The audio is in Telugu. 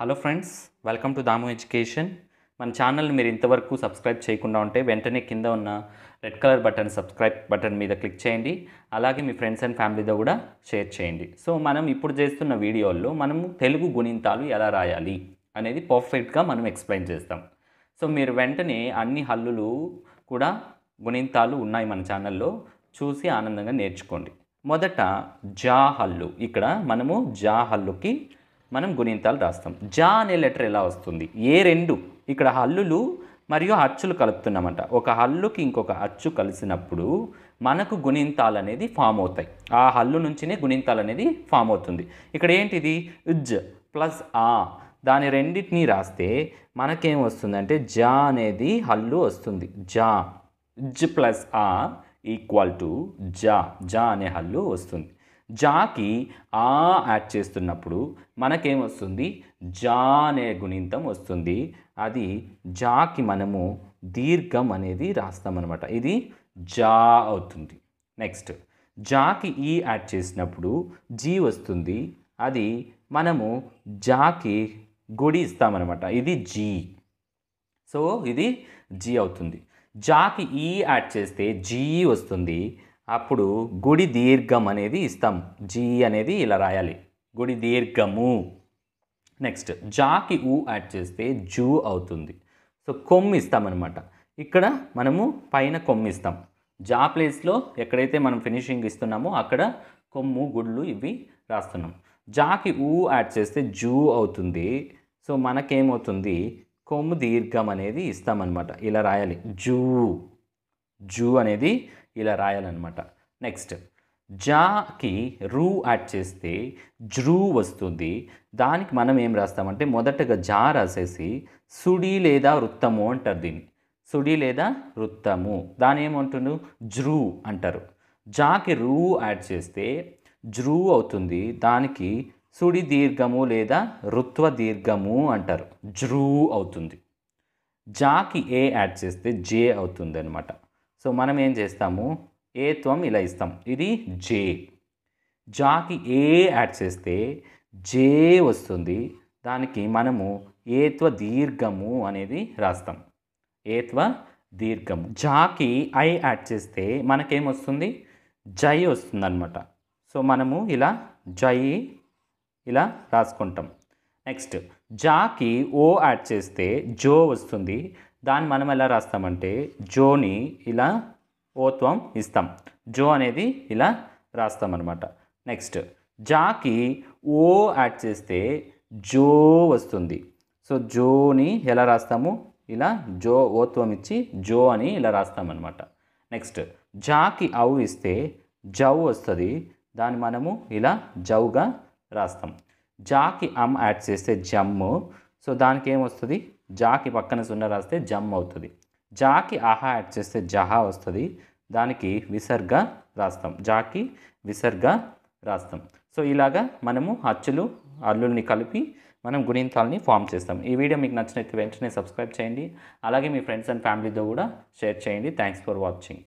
hello friends welcome to Damu education మన ఛానల్ మీరు ఇంతవరకు సబ్స్క్రైబ్ చేయకుండా ఉంటే వెంటనే కింద ఉన్న red colour button subscribe button మీద క్లిక్ చేయండి అలాగే మీ ఫ్రెండ్స్ అండ్ ఫ్యామిలీతో కూడా షేర్ చేయండి సో మనం ఇప్పుడు చేస్తున్న వీడియోల్లో మనము తెలుగు గుణింతాలు ఎలా రాయాలి అనేది పర్ఫెక్ట్గా మనం ఎక్స్ప్లెయిన్ చేస్తాం సో మీరు వెంటనే అన్ని హల్లులు కూడా గుణింతాలు ఉన్నాయి మన ఛానల్లో చూసి ఆనందంగా నేర్చుకోండి మొదట జా హల్లు ఇక్కడ మనము జా హల్లుకి మనం గుణింతాలు రాస్తాం జా అనే లెటర్ ఎలా వస్తుంది ఏ రెండు ఇక్కడ హల్లులు మరియు అచ్చులు కలుపుతున్నామంట ఒక హల్లుకి ఇంకొక అచ్చు కలిసినప్పుడు మనకు గుణింతాలు అనేది ఫామ్ అవుతాయి ఆ హల్లు నుంచినే గుణింతాలు అనేది ఫామ్ అవుతుంది ఇక్కడ ఏంటిది ఇజ్ ప్లస్ ఆ దాని రెండింటినీ రాస్తే మనకేం వస్తుందంటే జా అనేది హల్లు వస్తుంది జా ఉజ్ ప్లస్ ఆ ఈక్వల్ టు జా జా అనే హల్లు వస్తుంది జాకి ఆ యాడ్ చేస్తున్నప్పుడు మనకేమొస్తుంది జా అనే గుణింతం వస్తుంది అది జాకి మనము దీర్ఘం అనేది రాస్తామన్నమాట ఇది జా అవుతుంది నెక్స్ట్ జాకి ఈ యాడ్ చేసినప్పుడు జీ వస్తుంది అది మనము జాకి గుడి ఇస్తామన్నమాట ఇది జీ సో ఇది జీ అవుతుంది జాకి ఈ యాడ్ చేస్తే జీ వస్తుంది అప్పుడు గుడి దీర్ఘం అనేది ఇస్తాం జీ అనేది ఇలా రాయాలి గుడి దీర్ఘము నెక్స్ట్ జాకి ఊ యాడ్ చేస్తే జూ అవుతుంది సో కొమ్ము ఇస్తామన్నమాట ఇక్కడ మనము పైన కొమ్ము ఇస్తాం జా ప్లేస్లో ఎక్కడైతే మనం ఫినిషింగ్ ఇస్తున్నామో అక్కడ కొమ్ము గుడ్లు ఇవి రాస్తున్నాం జాకి ఊ యాడ్ చేస్తే జూ అవుతుంది సో మనకేమవుతుంది కొమ్ము దీర్ఘం అనేది ఇస్తామన్నమాట ఇలా రాయాలి జూ జూ అనేది ఇలా రాయాలన్నమాట నెక్స్ట్ జాకి రూ యాడ్ చేస్తే జ్రూ వస్తుంది దానికి మనం ఏం రాస్తామంటే మొదటగా జా రాసేసి సుడి లేదా వృత్తము అంటారు దీన్ని సుడి లేదా వృత్తము దాని ఏమంటుండ్రు జ్రూ అంటారు జాకి రూ యాడ్ చేస్తే జ్రూ అవుతుంది దానికి సుడి దీర్ఘము లేదా రుత్వ దీర్ఘము అంటారు జ్రూ అవుతుంది జాకి ఏ యాడ్ చేస్తే జే అవుతుంది అనమాట సో మనం ఏం చేస్తాము ఏ త్వం ఇలా ఇస్తాం ఇది జే జాకి ఏ యాడ్ చేస్తే జే వస్తుంది దానికి మనము ఏత్వ దీర్ఘము అనేది రాస్తాం ఏత్వ దీర్ఘము జాకి ఐ యాడ్ చేస్తే మనకేమొస్తుంది జై వస్తుంది అనమాట సో మనము ఇలా జై ఇలా రాసుకుంటాం నెక్స్ట్ జాకి ఓ యాడ్ చేస్తే జో వస్తుంది దాన్ని మనం ఎలా రాస్తామంటే జోని ఇలా ఓత్వం ఇస్తాం జో అనేది ఇలా రాస్తాం అనమాట నెక్స్ట్ జాకి ఓ యాడ్ చేస్తే జో వస్తుంది సో జోని ఎలా రాస్తాము ఇలా జో ఓత్వం ఇచ్చి జో అని ఇలా రాస్తామన్నమాట నెక్స్ట్ జాకి అవు ఇస్తే జౌ వస్తుంది దాన్ని మనము ఇలా జౌగా రాస్తాం జాకి అమ్ యాడ్ చేస్తే జమ్ము సో దానికి ఏమొస్తుంది జాకి పక్కన సున్న రాస్తే జమ్ అవుతుంది జాకి ఆహా యాడ్ చేస్తే జహా వస్తుంది దానికి విసర్గ రాస్తాం జాకి విసర్గ రాస్తాం సో ఇలాగా మనము అచ్చులు అల్లుల్ని కలిపి మనం గుణింతాలని ఫామ్ చేస్తాం ఈ వీడియో మీకు నచ్చినట్టు వెంటనే సబ్స్క్రైబ్ చేయండి అలాగే మీ ఫ్రెండ్స్ అండ్ ఫ్యామిలీతో కూడా షేర్ చేయండి థ్యాంక్స్ ఫర్ వాచింగ్